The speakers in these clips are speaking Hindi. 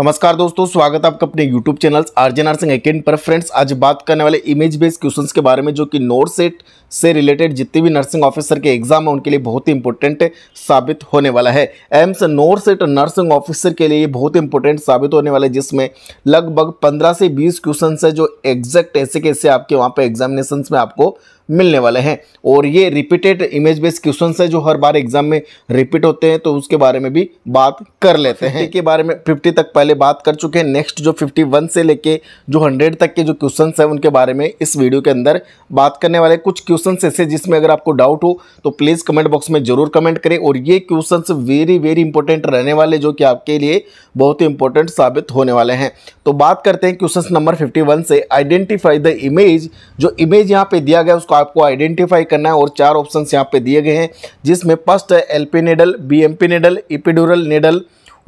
नमस्कार दोस्तों स्वागत है आपका अपने YouTube channel Arjan R Singh academy पर फ्रेंड्स आज बात करने वाले इमेज बेस्ड क्वेश्चंस के बारे में जो कि नोट सेट से रिलेटेड जितने भी नर्सिंग ऑफिसर के एग्जाम है उनके लिए बहुत ही इंपॉर्टेंट साबित होने वाला है AIIMS NORCET nursing officer के लिए बहुत इंपॉर्टेंट साबित होने वाला है जिसमें लगभग पंद्रह से बीस क्वेश्चन है जो एग्जैक्ट ऐसे कैसे आपके वहाँ पर एग्जामिनेशन में आपको मिलने वाले हैं और ये रिपीटेड इमेज बेस्ड क्वेश्चन है जो हर बार एग्जाम में रिपीट होते हैं तो उसके बारे में भी बात कर लेते हैं के बारे में फिफ्टी तक पहले बात कर चुके हैं नेक्स्ट जो फिफ्टी वन से लेके जो हंड्रेड तक के जो क्वेश्चन हैं उनके बारे में इस वीडियो के अंदर बात करने वाले कुछ क्वेश्चन ऐसे जिसमें अगर आपको डाउट हो तो प्लीज़ कमेंट बॉक्स में जरूर कमेंट करें और ये क्वेश्चन वेरी वेरी इंपॉर्टेंट रहने वाले जो कि आपके लिए बहुत ही इंपॉर्टेंट साबित होने वाले हैं तो बात करते हैं क्वेश्चन नंबर फिफ्टी से आइडेंटिफाई द इमेज जो इमेज यहाँ पे दिया गया उसको आपको आइडेंटिफाई करना है और चार ऑप्शन यहाँ पे दिए गए हैं जिसमें फर्स्ट है LP needle B needle epidural needle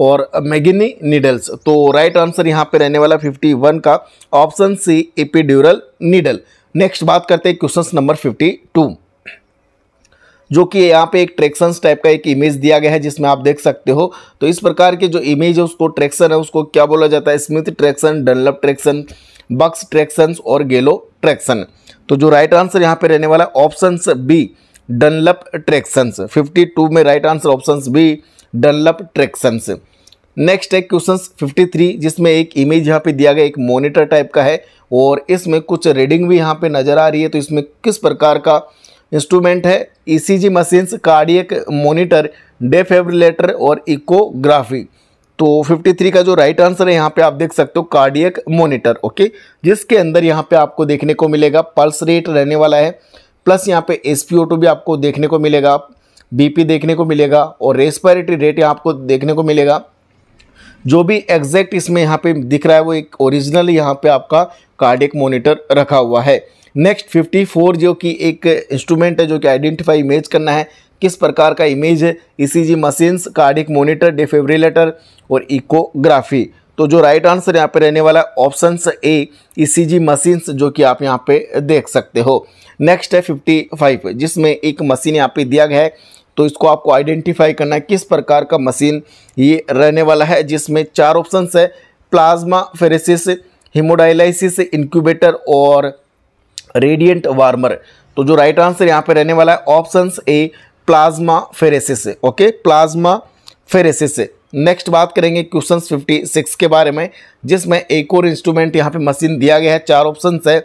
और मैगिनी नीडल्स तो राइट आंसर यहाँ पे रहने वाला 51 का option C epidural needle next बात करते हैं क्वेश्चन नंबर 52 जो कि यहाँ पे एक ट्रैक्शन टाइप का एक इमेज दिया गया है जिसमें आप देख सकते हो तो इस प्रकार के जो इमेज है उसको ट्रैक्शन है उसको क्या बोला जाता है Smith traction Dunlop traction Buck's traction और गेलो ट्रैक्शन तो जो राइट आंसर यहाँ पे रहने वाला है ऑप्शन बी डनलप ट्रैक्शंस 52 में right answer option B Dunlop tractions next है क्वेश्चन 53 जिसमें एक इमेज यहाँ पे दिया गया एक मॉनिटर टाइप का है और इसमें कुछ रीडिंग भी यहाँ पे नज़र आ रही है तो इसमें किस प्रकार का इंस्ट्रूमेंट है E C G machines cardiac monitor defibrillator और इकोग्राफी तो 53 का जो राइट आंसर है यहाँ पे आप देख सकते हो कार्डियक मोनिटर ओके जिसके अंदर यहाँ पे आपको देखने को मिलेगा पल्स रेट रहने वाला है प्लस यहाँ पे एस भी आपको देखने को मिलेगा बीपी देखने को मिलेगा और रेस्पायरेटरी रेट यहाँ आपको देखने को मिलेगा जो भी एग्जैक्ट इसमें यहाँ पे दिख रहा है वो एक ओरिजिनल यहाँ पे आपका कार्डिक मॉनिटर रखा हुआ है नेक्स्ट 54 जो कि एक इंस्ट्रूमेंट है जो कि आइडेंटिफाई इमेज करना है किस प्रकार का इमेज है E C G machines cardiac monitor defibrillator और इकोग्राफी तो जो राइट आंसर यहाँ पे रहने वाला है ऑप्शन ए ईसीजी मशीन्स जो कि आप यहाँ पे देख सकते हो नेक्स्ट है 55 जिसमें एक मशीन यहाँ पे दिया गया है तो इसको आपको आइडेंटिफाई करना है किस प्रकार का मशीन ये रहने वाला है जिसमें चार ऑप्शन है प्लाज्मा फेरेसिस हिमोडाइलाइसिस इंक्यूबेटर और रेडियंट वार्मर तो जो राइट आंसर यहाँ पे रहने वाला है option A plasmapheresis okay plasmapheresis next बात करेंगे क्वेश्चन फिफ्टी सिक्स के बारे में जिसमें एक और इंस्ट्रूमेंट यहाँ पे मशीन दिया गया है चार ऑप्शन है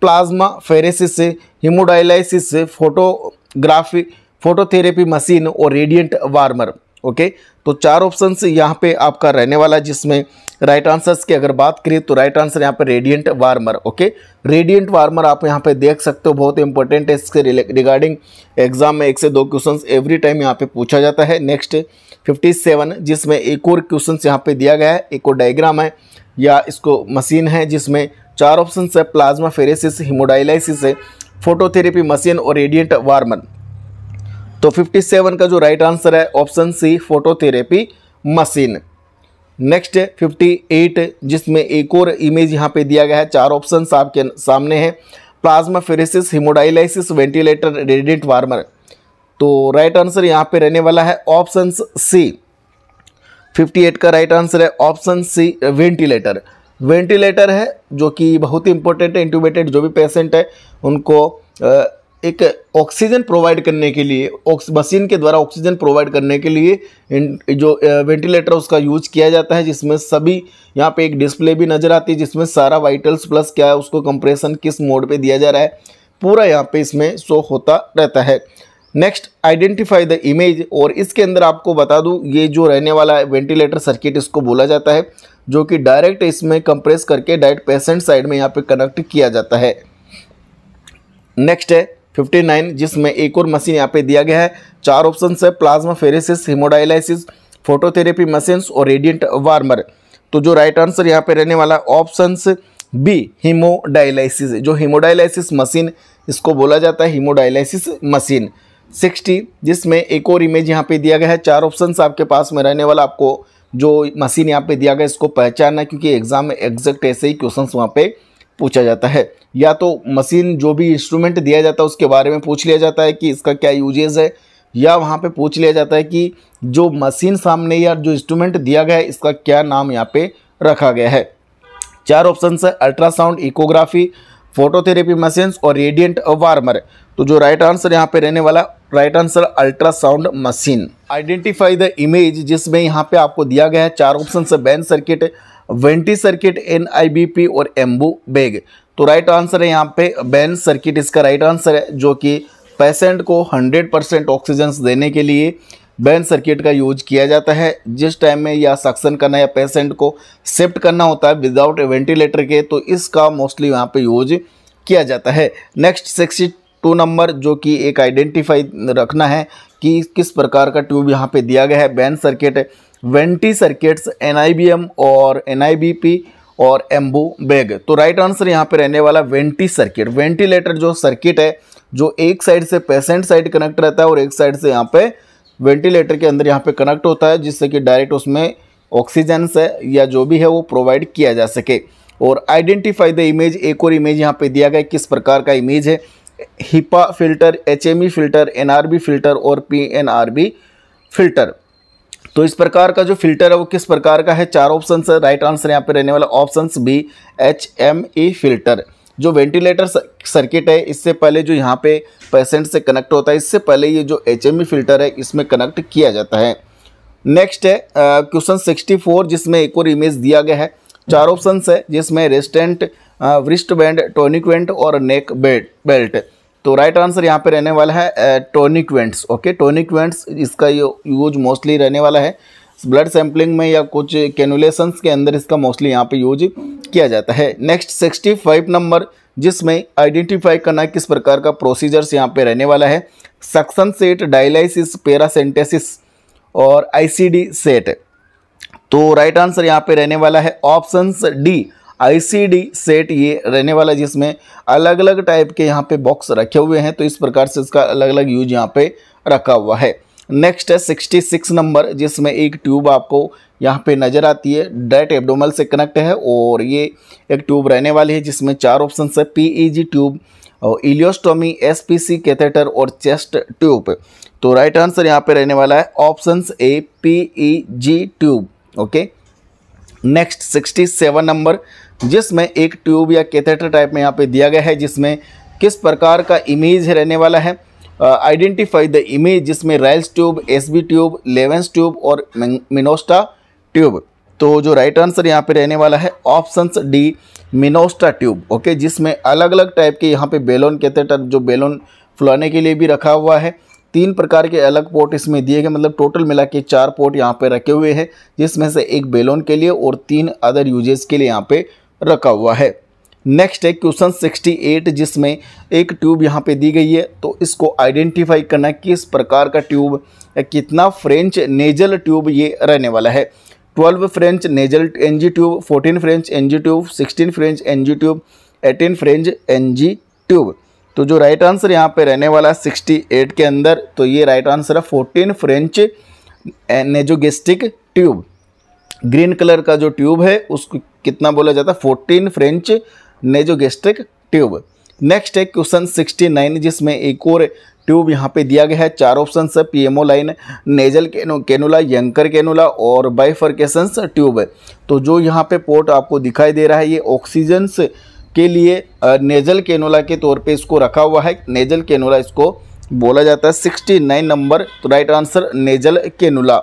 plasmapheresis hemodialysis photography phototherapy machine और रेडियंट वार्मर ओके तो चार ऑप्शन यहाँ पे आपका रहने वाला जिसमें राइट आंसर्स की अगर बात करें तो राइट आंसर यहाँ पर radiant warmer okay radiant warmer आप यहाँ पे देख सकते हो बहुत इंपॉर्टेंट है इसके रिगार्डिंग एग्जाम में एक से दो क्वेश्चन एवरी टाइम यहाँ पे पूछा जाता है नेक्स्ट 57 जिसमें एक और क्वेश्चन यहाँ पे दिया गया है एक और डायग्राम है या इसको मशीन है जिसमें चार ऑप्शन है प्लाज्मा फेरेसिस हिमोडाइलाइसिस है फोटोथेरेपी मशीन और रेडियंट वार्मर तो 57 का जो राइट आंसर है option C phototherapy machine next fifty 58 जिसमें एक और इमेज यहाँ पे दिया गया है चार ऑप्शन आपके सामने हैं plasmapheresis hemodialysis ventilator radiant warmer तो राइट आंसर यहाँ पे रहने वाला है ऑप्शन सी 58 का राइट आंसर है ऑप्शन सी वेंटिलेटर वेंटिलेटर है जो कि बहुत ही इंपॉर्टेंट है इंटूबेटेड जो भी पेशेंट है उनको एक ऑक्सीजन प्रोवाइड करने के लिए मशीन के द्वारा ऑक्सीजन प्रोवाइड करने के लिए जो वेंटिलेटर उसका यूज किया जाता है जिसमें सभी यहाँ पे एक डिस्प्ले भी नज़र आती है जिसमें सारा वाइटल्स प्लस क्या है उसको कंप्रेशन किस मोड पे दिया जा रहा है पूरा यहाँ पे इसमें शो होता रहता है नेक्स्ट आइडेंटिफाई द इमेज और इसके अंदर आपको बता दूँ ये जो रहने वाला है वेंटिलेटर सर्किट इसको बोला जाता है जो कि डायरेक्ट इसमें कंप्रेस करके डायरेक्ट पेशेंट साइड में यहाँ पर कनेक्ट किया जाता है नेक्स्ट है 59 जिसमें एक और मशीन यहाँ पे दिया गया है चार ऑप्शन है plasmapheresis hemodialysis phototherapy machines और रेडियंट वार्मर तो जो राइट आंसर यहाँ पे रहने वाला ऑप्शन बी हिमोडायलाइसिस जो हिमोडायलाइसिस मशीन इसको बोला जाता है हिमोडायलाइसिस मशीन 60 जिसमें एक और इमेज यहाँ पे दिया गया है चार ऑप्शन आपके पास में रहने वाला आपको जो मशीन यहाँ पे दिया गया इसको पहचानना क्योंकि एग्जाम में एग्जैक्ट ऐसे ही क्वेश्चन वहाँ पे पूछा जाता है या तो मशीन जो भी इंस्ट्रूमेंट दिया जाता है उसके बारे में पूछ लिया जाता है कि इसका क्या यूजेज है या वहाँ पे पूछ लिया जाता है कि जो मशीन सामने या जो इंस्ट्रूमेंट दिया गया है इसका क्या नाम यहाँ पे रखा गया है चार ऑप्शन है अल्ट्रासाउंड इकोग्राफी फोटोथेरेपी मशीन्स और रेडियंट वार्मर तो जो राइट आंसर यहाँ पे रहने वाला right answer ultrasound machine identify the image जिसमें यहाँ पे आपको दिया गया है चार ऑप्शन है Bain circuit venti circuit P और एम्बू बैग तो राइट आंसर है यहाँ पे बैन सर्किट इसका राइट आंसर है जो कि पेशेंट को 100 परसेंट ऑक्सीजन देने के लिए बैन सर्किट का यूज किया जाता है जिस टाइम में या सक्सन करना या पेशेंट को शिफ्ट करना होता है विदाउट वेंटिलेटर के तो इसका मोस्टली यहाँ पे यूज किया जाता है नेक्स्ट सिक्सटी टू नंबर जो कि एक आइडेंटिफाई रखना है कि किस प्रकार का ट्यूब यहाँ पे दिया गया है Bain circuit venti circuits N और एन और एम्बू बैग तो राइट आंसर यहाँ पे रहने वाला वेंटी सर्किट वेंटिलेटर जो सर्किट है जो एक साइड से पेशेंट साइड कनेक्ट रहता है और एक साइड से यहाँ पे वेंटिलेटर के अंदर यहाँ पे कनेक्ट होता है जिससे कि डायरेक्ट उसमें ऑक्सीजन से या जो भी है वो प्रोवाइड किया जा सके और आइडेंटिफाई द इमेज एक और इमेज यहाँ पे दिया गया किस प्रकार का इमेज है HEPA filter H filter N filter और पी फिल्टर तो इस प्रकार का जो फिल्टर है वो किस प्रकार का है चार ऑप्शन है राइट आंसर यहाँ पे रहने वाला option B H M E filter जो वेंटिलेटर सर्किट है इससे पहले जो यहाँ पे पेशेंट से कनेक्ट होता है इससे पहले ये जो एच एम ई फिल्टर है इसमें कनेक्ट किया जाता है नेक्स्ट है क्वेश्चन सिक्सटी फोर जिसमें एक और इमेज दिया गया है चार ऑप्शन है जिसमें restraint wrist band tonic vent और नेक बेल्ट बेल्ट तो राइट आंसर यहाँ पे रहने वाला है वेंट्स ओके टोनिक्वेंट्स इसका यूज मोस्टली रहने वाला है ब्लड सैंपलिंग में या कुछ कैनुलेशंस के अंदर इसका मोस्टली यहाँ पे यूज किया जाता है नेक्स्ट सिक्सटी फाइव नंबर जिसमें आइडेंटिफाई करना किस प्रकार का प्रोसीजर्स यहाँ पे रहने वाला है सक्सन सेट डायलाइसिस पेरासेंटेसिस और आई सेट तो राइट आंसर यहाँ पे रहने वाला है ऑप्शन डी आईसीडी सेट ये रहने वाला है जिसमें अलग अलग टाइप के यहाँ पे बॉक्स रखे हुए हैं तो इस प्रकार से इसका अलग अलग यूज यहाँ पे रखा हुआ है नेक्स्ट है सिक्सटी सिक्स नंबर जिसमें एक ट्यूब आपको यहाँ पे नज़र आती है डायरेक्ट एब्डोमल से कनेक्ट है और ये एक ट्यूब रहने वाली है जिसमें चार ऑप्शन है जी ट्यूब और इलियोस्टोमी सी कैथेटर और चेस्ट ट्यूब तो राइट आंसर यहाँ पे रहने वाला है option A G tube okay next sixty seven number जिसमें एक ट्यूब या कैथेटर टाइप में यहाँ पे दिया गया है जिसमें किस प्रकार का इमेज रहने वाला है आइडेंटिफाई द इमेज जिसमें Ryle's tube SB tube Levin's tube और मिनोस्टा ट्यूब तो जो राइट आंसर यहाँ पे रहने वाला है option D Minnesota tube okay जिसमें अलग अलग टाइप के यहाँ पे बेलोन कैथेटर जो बेलोन फुलाने के लिए भी रखा हुआ है तीन प्रकार के अलग पोर्ट इसमें दिए गए मतलब टोटल मिला के चार पोर्ट यहाँ पे रखे हुए हैं जिसमें से एक बेलोन के लिए और तीन अदर यूजेस के लिए यहाँ पे रखा हुआ है नेक्स्ट है क्वेश्चन 68 जिसमें एक ट्यूब यहाँ पे दी गई है तो इसको आइडेंटिफाई करना किस प्रकार का ट्यूब कितना फ्रेंच नेजल ट्यूब ये रहने वाला है 12 French nasal N tube 14 French N tube 16 French N tube 18 French N tube तो जो राइट आंसर यहाँ पे रहने वाला है सिक्सटी एट के अंदर तो ये राइट आंसर है fourteen French nasogastric tube green colour का जो ट्यूब है उसको कितना बोला जाता है fourteen French nasogastric tube next है क्वेश्चन सिक्सटी नाइन जिसमें एक और ट्यूब यहाँ पे दिया गया है चार ऑप्शन है पीएमओ लाइन नेजल केनो कैनुला यंकर कैनुला और बाइफर्केशंस ट्यूब है तो जो यहाँ पे पोर्ट आपको दिखाई दे रहा है ये ऑक्सीजन से के लिए नेजल कैनोला के तौर पे इसको रखा हुआ है नेजल कैनोला इसको बोला जाता है सिक्सटी नाइन नंबर तो right answer nasal cannula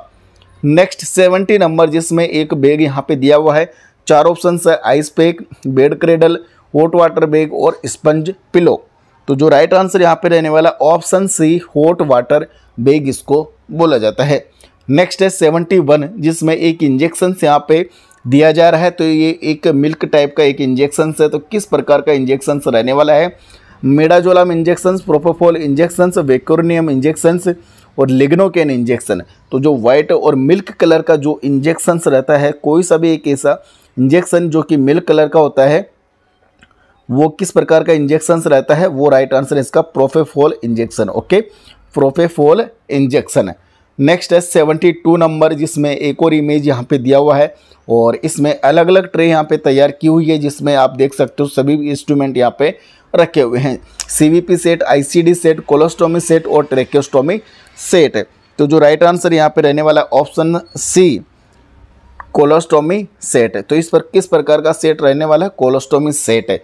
next seventy number जिसमें एक बैग यहाँ पे दिया हुआ है चार ऑप्शन है ice pack bed cradle hot water bag और स्पंज पिलो तो जो राइट आंसर यहाँ पे रहने वाला option C hot water bag इसको बोला जाता है नेक्स्ट है सेवेंटी वन जिसमें एक इंजेक्शन से यहाँ पे दिया जा रहा है तो ये एक मिल्क टाइप का एक इंजेक्शंस है तो किस प्रकार का इंजेक्शंस रहने वाला है midazolam injections propofol injections vecuronium injections और लिग्नोकेन इंजेक्शन तो जो व्हाइट और मिल्क कलर का जो इंजेक्शंस रहता है कोई सा भी एक ऐसा इंजेक्शन जो कि मिल्क कलर का होता है वो किस प्रकार का इंजेक्शंस रहता है वो राइट आंसर इसका propofol injection okay propofol injection है नेक्स्ट है सेवेंटी टू नंबर जिसमें एक और इमेज यहाँ पे दिया हुआ है और इसमें अलग अलग ट्रे यहाँ पे तैयार की हुई है जिसमें आप देख सकते हो सभी इंस्ट्रूमेंट यहाँ पे रखे हुए हैं CVP set ICD set colostomy set और ट्रेक्योस्टोमी सेट तो जो राइट आंसर यहाँ पे रहने वाला ऑप्शन सी कोलोस्टोमी सेट तो इस पर किस प्रकार का सेट रहने वाला है कोलोस्टोमी सेट है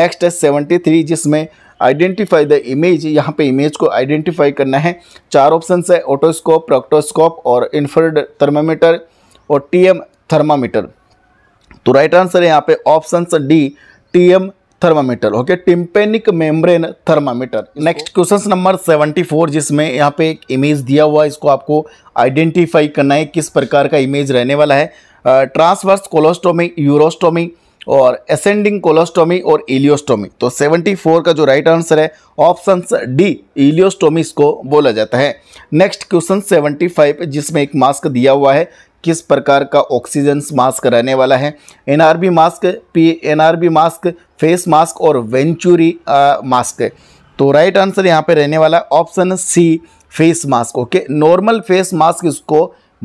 नेक्स्ट है सेवेंटी थ्री जिसमें आइडेंटिफाई द इमेज यहाँ पे इमेज को आइडेंटिफाई करना है चार ऑप्शन है ऑटोस्कोप प्रोक्टोस्कोप और इन्फ्रेड थर्मामीटर और टीएम थर्मामीटर तो राइट आंसर है यहाँ पे option D TM thermometer okay tympanic membrane thermometer next question number 74 जिसमें यहाँ पे एक इमेज दिया हुआ है इसको आपको आइडेंटिफाई करना है किस प्रकार का इमेज रहने वाला है ट्रांसवर्स कोलोस्टोमी यूरोस्टोमी और एसेंडिंग कोलोस्टोमी और इलियोस्टोमी तो 74 का जो राइट आंसर है ऑप्शन डी इलियोस्टोमी इसको बोला जाता है नेक्स्ट क्वेश्चन 75 जिसमें एक मास्क दिया हुआ है किस प्रकार का ऑक्सीजन मास्क रहने वाला है NRB mask P NRB mask face mask और वेंचुरी आ, मास्क तो राइट आंसर यहाँ पे रहने वाला option C face mask okay normal face mask इसको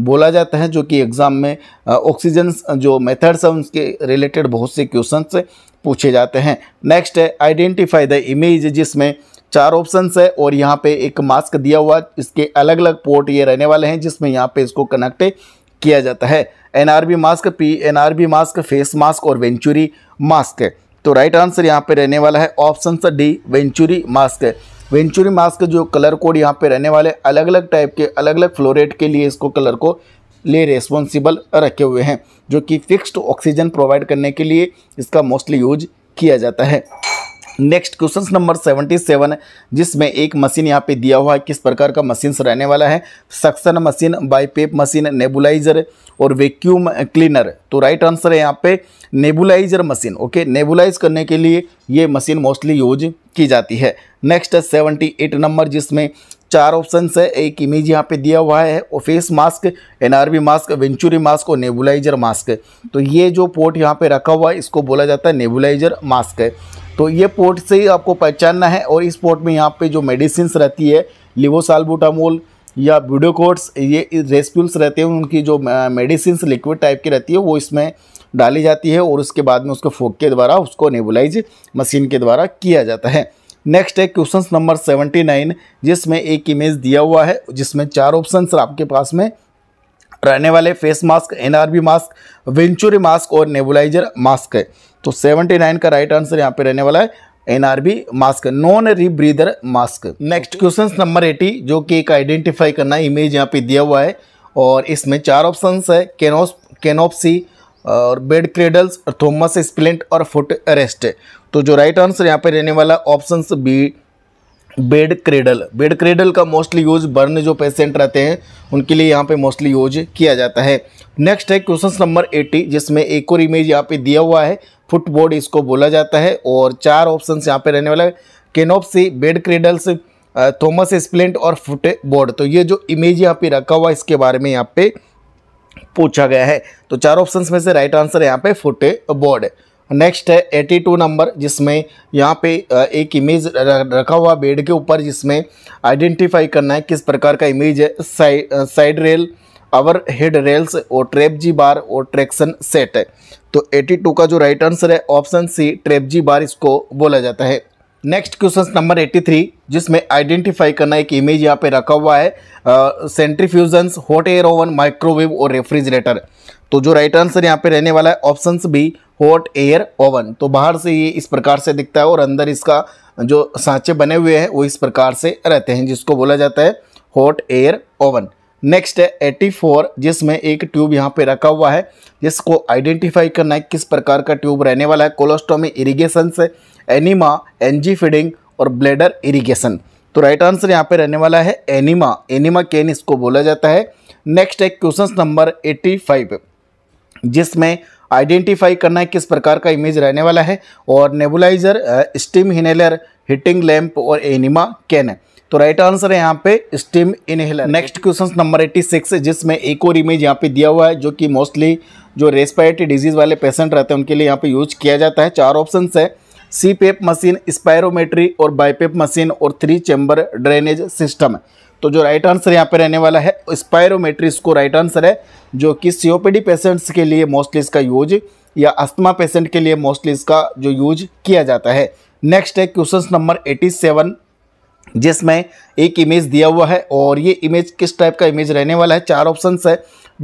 बोला जाता है जो कि एग्ज़ाम में ऑक्सीजन जो मेथड्स हैं उनके रिलेटेड बहुत से क्वेश्चन पूछे जाते हैं नेक्स्ट है आइडेंटिफाई द इमेज जिसमें चार ऑप्शन है और यहाँ पे एक मास्क दिया हुआ इसके अलग अलग पोर्ट ये रहने वाले हैं जिसमें यहाँ पे इसको कनेक्ट किया जाता है NRB mask P NRB mask face mask और वेंचुरी मास्क है तो राइट आंसर यहाँ पे रहने वाला है ऑप्शन डी वेंचुरी मास्क है वेंचुरी मास्क जो कलर कोड यहाँ पे रहने वाले अलग अलग टाइप के अलग अलग फ्लोरेट के लिए इसको कलर को ले रेस्पॉन्सिबल रखे हुए हैं जो कि फिक्स्ड ऑक्सीजन प्रोवाइड करने के लिए इसका मोस्टली यूज किया जाता है नेक्स्ट क्वेश्चन नंबर 77 सेवन जिसमें एक मशीन यहाँ पे दिया हुआ है किस प्रकार का मशीन रहने वाला है suction machine BiPAP machine nebuliser और वैक्यूम क्लीनर तो राइट आंसर है यहाँ पे नेबुलाइजर मशीन ओके नेबुलाइज करने के लिए ये मशीन मोस्टली यूज की जाती है नेक्स्ट है सेवेंटी एट नंबर जिसमें चार ऑप्शन है एक इमेज यहाँ पे दिया हुआ है और face mask NRB mask venturi mask और नेबुलाइजर मास्क तो ये जो पोर्ट यहाँ पे रखा हुआ है इसको बोला जाता है नेबुलाइजर मास्क है तो ये पोर्ट से ही आपको पहचानना है और इस पोर्ट में यहाँ पे जो मेडिसिन रहती है लिवोसालबूटामोल या ब्यूडोकोट्स ये रेस्प्यूल्स रहते हैं उनकी जो मेडिसिन लिक्विड टाइप की रहती है वो इसमें डाली जाती है और उसके बाद में उसको फोक के द्वारा उसको नेबुलाइज मशीन के द्वारा किया जाता है नेक्स्ट है क्वेश्चन नंबर सेवेंटी नाइन जिसमें एक इमेज दिया हुआ है जिसमें चार ऑप्शन आपके पास में रहने वाले face mask NRB mask venturi mask और नेबुलाइजर मास्क है तो सेवेंटी नाइन का राइट आंसर यहाँ पे रहने वाला है NRB mask non rebreather mask next question number eighty जो कि एक आइडेंटिफाई करना इमेज यहाँ पे दिया हुआ है और इसमें चार ऑप्शंस है कैनोस कैनोपसी और बेड क्रेडल्स थोमस स्प्लेंट और फुट अरेस्ट तो जो राइट आंसर यहाँ पे रहने वाला option B bed cradle bed cradle का मोस्टली यूज बर्न जो पेशेंट रहते हैं उनके लिए यहाँ पे मोस्टली यूज किया जाता है नेक्स्ट है क्वेश्चन नंबर 80 जिसमें एक और इमेज यहाँ पे दिया हुआ है फुटबोर्ड इसको बोला जाता है और चार ऑप्शन यहाँ पे रहने वाला है canopy bed cradles Thomas splint और फुटबोर्ड तो ये जो इमेज यहाँ पे रखा हुआ है इसके बारे में यहाँ पे पूछा गया है तो चार ऑप्शन में से राइट आंसर यहाँ पे फुटे बोर्ड नेक्स्ट है एटी टू नंबर जिसमें यहाँ पे एक इमेज रखा हुआ बेड के ऊपर जिसमें आइडेंटिफाई करना है किस प्रकार का इमेज है side side rail or head rails और ट्रेप जी बार और ट्रैक्शन सेट है तो 82 का जो राइट आंसर है option C trapeze bar इसको बोला जाता है नेक्स्ट क्वेश्चन नंबर 83 जिसमें आइडेंटिफाई करना एक इमेज यहाँ पे रखा हुआ है centrifuges hot air oven microwave और रेफ्रिजरेटर तो जो राइट आंसर यहाँ पे रहने वाला है options B hot air oven तो बाहर से ये इस प्रकार से दिखता है और अंदर इसका जो सांचे बने हुए हैं वो इस प्रकार से रहते हैं जिसको बोला जाता है हॉट एयर ओवन नेक्स्ट है 84 जिसमें एक ट्यूब यहाँ पे रखा हुआ है जिसको आइडेंटिफाई करना है किस प्रकार का ट्यूब रहने वाला है कोलोस्टोमी इरीगेशन से एनिमा एनजी फीडिंग और ब्लेडर इरिगेशन तो राइट आंसर यहाँ पे रहने वाला है एनिमा एनिमा केन इसको बोला जाता है नेक्स्ट है क्वेश्चन नंबर 85 जिसमें आइडेंटिफाई करना है किस प्रकार का इमेज रहने वाला है और nebuliser steam inhaler heating lamp और एनिमा कैन है तो राइट आंसर है यहाँ पे steam inhaler next question number 86 जिसमें एक और इमेज यहाँ पे दिया हुआ है जो कि मोस्टली जो रेस्पायरेटरी डिजीज़ वाले पेशेंट रहते हैं उनके लिए यहाँ पे यूज किया जाता है चार ऑप्शन है सी पेप मशीन स्पायरोमेट्री और बाईपेप मशीन और थ्री चैम्बर ड्रेनेज सिस्टम तो जो राइट आंसर यहाँ पे रहने वाला है स्पायरोमेट्री इसको राइट आंसर है जो कि सीओपीडी पेशेंट्स के लिए मोस्टली इसका यूज या अस्थमा पेशेंट के लिए मोस्टली इसका जो यूज किया जाता है नेक्स्ट है क्वेश्चन नंबर 87 जिसमें एक इमेज दिया हुआ है और ये इमेज किस टाइप का इमेज रहने वाला है चार ऑप्शन है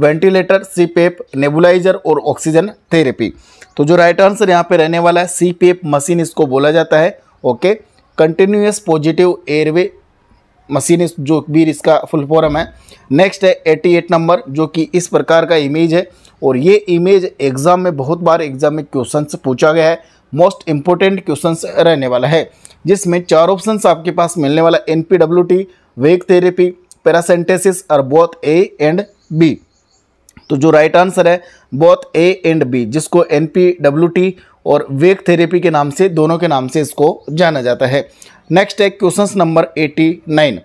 वेंटिलेटर सीपेप नेबुलाइजर और ऑक्सीजन थेरेपी तो जो राइट आंसर यहाँ पे रहने वाला है सी पी एफ मशीन इसको बोला जाता है okay continuous positive airway machine जो भी इसका फुल फॉर्म है नेक्स्ट है एटी एट नंबर जो कि इस प्रकार का इमेज है और ये इमेज एग्ज़ाम में बहुत बार एग्ज़ाम में क्वेश्चन पूछा गया है मोस्ट इंपॉर्टेंट क्वेश्चन रहने वाला है जिसमें चार ऑप्शन आपके पास मिलने वाला N P W T VAC therapy paracentesis और बोथ ए एंड बी तो जो राइट आंसर है बोथ ए एंड बी जिसको एन और वेग थेरेपी के नाम से दोनों के नाम से इसको जाना जाता है नेक्स्ट है क्वेश्चन नंबर 89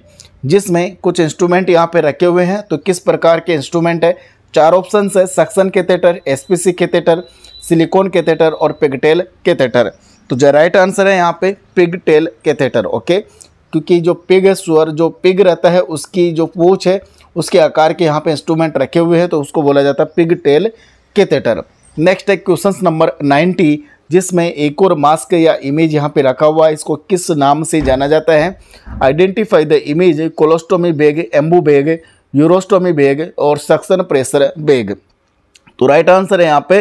जिसमें कुछ इंस्ट्रूमेंट यहाँ पे रखे हुए हैं तो किस प्रकार के इंस्ट्रूमेंट है चार ऑप्शन है suction catheter SPC catheter silicone catheter और पिगटेल कैथेटर तो जो राइट आंसर है यहाँ पे पिगटेल कैथेटर ओके क्योंकि जो पिग है सुअर जो पिग रहता है उसकी जो पूछ है उसके आकार के यहाँ पे इंस्ट्रूमेंट रखे हुए हैं तो उसको बोला जाता है पिग टेल के कैथेटर नेक्स्ट है क्वेश्चन नंबर नाइन्टी जिसमें एक और मास्क या इमेज यहाँ पे रखा हुआ है इसको किस नाम से जाना जाता है identify the image colostomy bag Ambu bag urostomy bag और सक्सन प्रेशर बैग तो राइट आंसर है यहाँ पे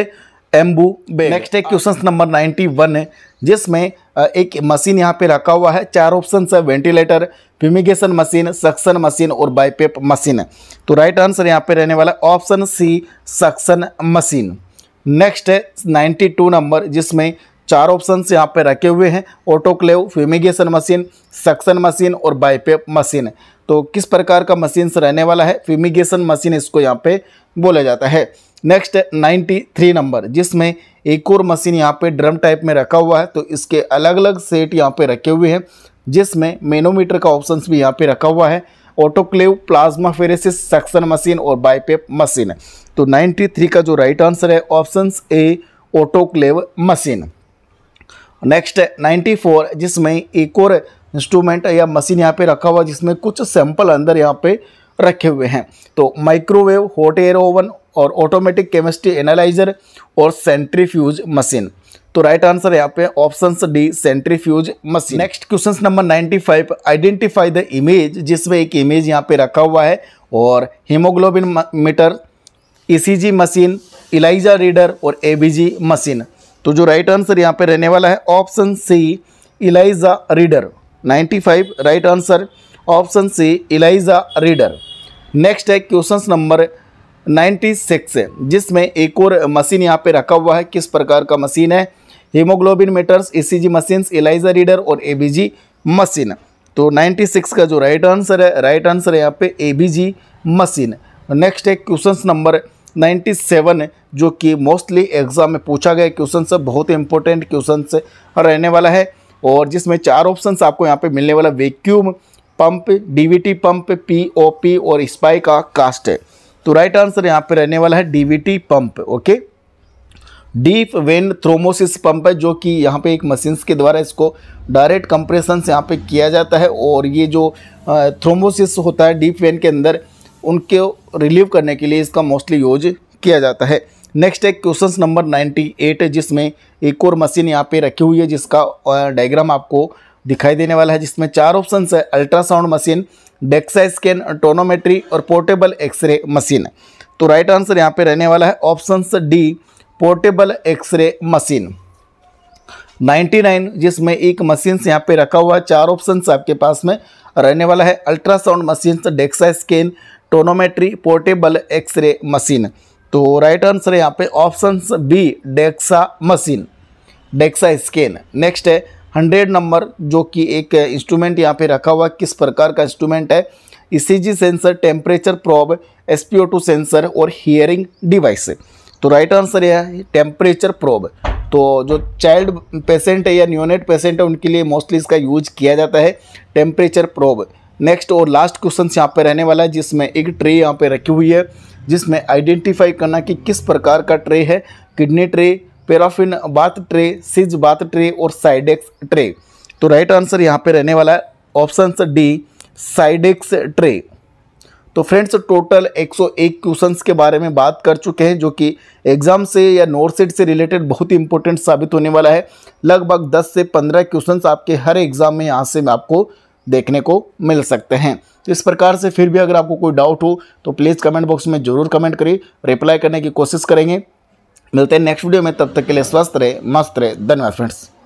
एम्बू बैग नेक्स्ट है क्वेश्चन नंबर 91 है जिसमें एक मशीन यहाँ पे रखा हुआ है चार ऑप्शन है ventilator fumigation machine suction machine और बाईपेप मशीन तो राइट आंसर यहाँ पे रहने वाला option C suction machine next है टू नंबर जिसमें चार ऑप्शन यहाँ पे रखे हुए हैं autoclave fumigation machine suction machine और बाईपेप मशीन तो किस प्रकार का मशीन रहने वाला है फ्यूमिगेशन मशीन इसको यहाँ पे बोला जाता है नेक्स्ट नाइन्टी थ्री नंबर जिसमें एक और मशीन यहाँ पे ड्रम टाइप में रखा हुआ है तो इसके अलग अलग सेट यहाँ पे रखे हुए हैं जिसमें मेनोमीटर का ऑप्शंस भी यहाँ पे रखा हुआ है autoclave plasmapheresis suction machine और बाईपेप मशीन तो 93 का जो राइट आंसर है option A autoclave machine next ninety 94 जिसमें एक और इंस्ट्रूमेंट या मशीन यहाँ पे रखा हुआ जिसमें कुछ सैंपल अंदर यहाँ पे रखे हुए हैं तो माइक्रोवेव हॉट एयर ओवन और ऑटोमेटिक केमिस्ट्री एनालाइजर और सेंट्रीफ्यूज मशीन तो राइट आंसर यहाँ पे option D centrifuge machine next question number 95 identify the image जिसमें एक इमेज यहाँ पे रखा हुआ है और haemoglobin meter ECG machine ELISA reader और एबीजी मशीन तो जो राइट आंसर यहाँ पे रहने वाला है option C ELISA reader 95 right answer option C ELISA reader next है क्वेश्चन नंबर 96 है जिसमें एक और मशीन यहाँ पे रखा हुआ है किस प्रकार का मशीन है haemoglobin meters ECG machine ELISA reader और एबीजी मशीन तो 96 का जो राइट आंसर है राइट आंसर है यहाँ पे एबीजी मशीन नेक्स्ट है क्वेश्चन नंबर 97 जो कि मोस्टली एग्जाम में पूछा गया क्वेश्चन सब बहुत इंपॉर्टेंट क्वेश्चन रहने वाला है और जिसमें चार ऑप्शन आपको यहाँ पे मिलने वाला vacuum pump DVT pump POP और स्पाई का कास्ट है तो राइट आंसर यहाँ पे रहने वाला है DVT pump okay deep vein thrombosis pump है जो कि यहाँ पे एक मशीन के द्वारा इसको डायरेक्ट कंप्रेशन से यहाँ पे किया जाता है और ये जो थ्रोमोसिस होता है डीप वेन के अंदर उनके रिलीव करने के लिए इसका मोस्टली यूज किया जाता है नेक्स्ट है क्वेश्चन नंबर 98 जिसमें एक और मशीन यहाँ पे रखी हुई है जिसका डायग्राम आपको दिखाई देने वाला है जिसमें चार ऑप्शन है ultrasound machine DEXA scan tonometry और पोर्टेबल एक्सरे मशीन तो राइट आंसर यहाँ पे रहने वाला है option D portable x-ray machine 99 जिसमें एक मशीन यहाँ पे रखा हुआ है चार ऑप्शन आपके पास में रहने वाला है ultrasound machine DEXA scan tonometry portable x-ray machine तो राइट आंसर यहाँ पे option B DEXA machine DEXA scan next है हंड्रेड नंबर जो कि एक इंस्ट्रूमेंट यहाँ पे रखा हुआ किस प्रकार का इंस्ट्रूमेंट है E sensor temperature probe two sensor और हियरिंग डिवाइस तो राइट आंसर यह है टेम्परेचर प्रॉब तो जो चाइल्ड पेशेंट है या न्यूनेट पेशेंट है उनके लिए मोस्टली इसका यूज किया जाता है टेम्परेचर प्रोब नेक्स्ट और लास्ट क्वेश्चन यहाँ पे रहने वाला है जिसमें एक ट्रे यहाँ पे रखी हुई है जिसमें आइडेंटिफाई करना कि किस प्रकार का ट्रे है kidney tray paraffin bath tray सिज बात ट्रे और साइडेक्स ट्रे तो राइट आंसर यहाँ पे रहने वाला है ऑप्शन डी साइडेक्स ट्रे तो फ्रेंड्स टोटल 101 क्वेश्चंस के बारे में बात कर चुके हैं जो कि एग्जाम से या नोट सेट से रिलेटेड बहुत ही इंपॉर्टेंट साबित होने वाला है लगभग 10 से 15 क्वेश्चंस आपके हर एग्जाम में यहाँ से आपको देखने को मिल सकते हैं तो इस प्रकार से फिर भी अगर आपको कोई डाउट हो तो प्लीज़ कमेंट बॉक्स में ज़रूर कमेंट करिए रिप्लाई करने की कोशिश करेंगे मिलते हैं नेक्स्ट वीडियो में तब तक के लिए स्वस्थ रहे मस्त रहे धन्यवाद फ्रेंड्स